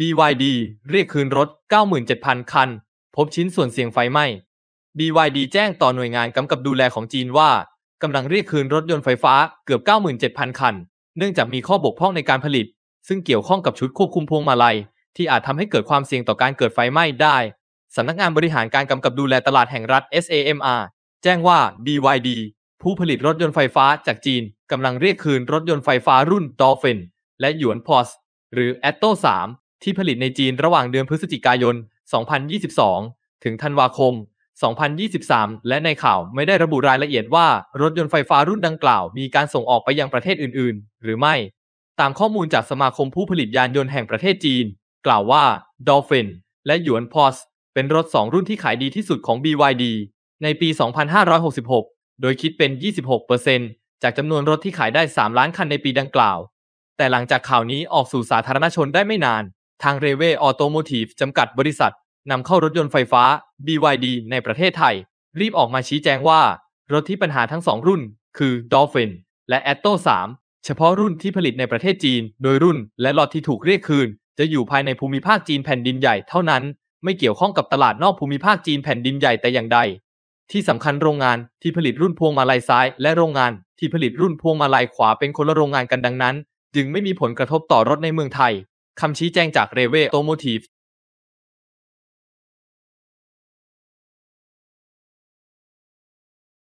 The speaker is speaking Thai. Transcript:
BYD เรียกคืนรถ 97,000 คัน พบชิ้นส่วนเสี่ยงไฟไหม้ BYD แจ้งต่อหน่วยงานกำกับดูแลของจีนว่า กำลังเรียกคืนรถยนต์ไฟฟ้าเกือบ 97,000 คัน เนื่องจากมีข้อบกพร่องในการผลิต ซึ่งเกี่ยวข้องกับชุดควบคุมพวงมาลัย ที่อาจทำให้เกิดความเสี่ยงต่อการเกิดไฟไหม้ได้ สำนักงานบริหารการกำกับดูแลตลาดแห่งรัฐ SAMR แจ้งว่า BYD ผู้ผลิตรถยนต์ไฟฟ้าจากจีนกำลังเรียกคืนรถยนต์ไฟฟ้ารุ่น Dolphin และหยวนพอสหรือ a t t o 3ที่ผลิตในจีนระหว่างเดือนพฤศจิกายน 2022 ถึงธันวาคม 2023 และในข่าวไม่ได้ระบุรายละเอียดว่า รถยนต์ไฟฟ้ารุ่นดังกล่าวมีการส่งออกไปยังประเทศอื่น ๆ หรือไม่ ตามข้อมูลจากสมาคมผู้ผลิตยานยนต์แห่งประเทศจีน กล่าวว่า Dolphin และหยวนพอสเป็นรถ 2 รุ่นที่ขายดีที่สุดของ BYD ในปี 2566 โดยคิดเป็น 26%จากจำนวนรถที่ขายได้ 3 ล้านคันในปีดังกล่าว แต่หลังจากข่าวนี้ออกสู่สาธารณชนได้ไม่นานทางเรเวออโตโมทีฟจำกัดบริษัทนำเข้ารถยนต์ไฟฟ้า BYD ในประเทศไทย รีบออกมาชี้แจงว่ารถที่ปัญหาทั้งสองรุ่นคือ Dolphin และ a t t o 3 เฉพาะรุ่นที่ผลิตในประเทศจีน โดยรุ่นและลอตที่ถูกเรียกคืน จะอยู่ภายในภูมิภาคจีนแผ่นดินใหญ่เท่านั้นไม่เกี่ยวข้องกับตลาดนอกภูมิภาคจีนแผ่นดินใหญ่แต่อย่างใดที่สำคัญโรงงานที่ผลิตรุ่นพวงมาลัยซ้าย และโรงงานที่ผลิตรุ่นพวงมาลัยขวาเป็นคนละโรงงานกันดังนั้น จึงไม่มีผลกระทบต่อรถในเมืองไทยคำชี้แจงจากเรเวโตโมทีฟ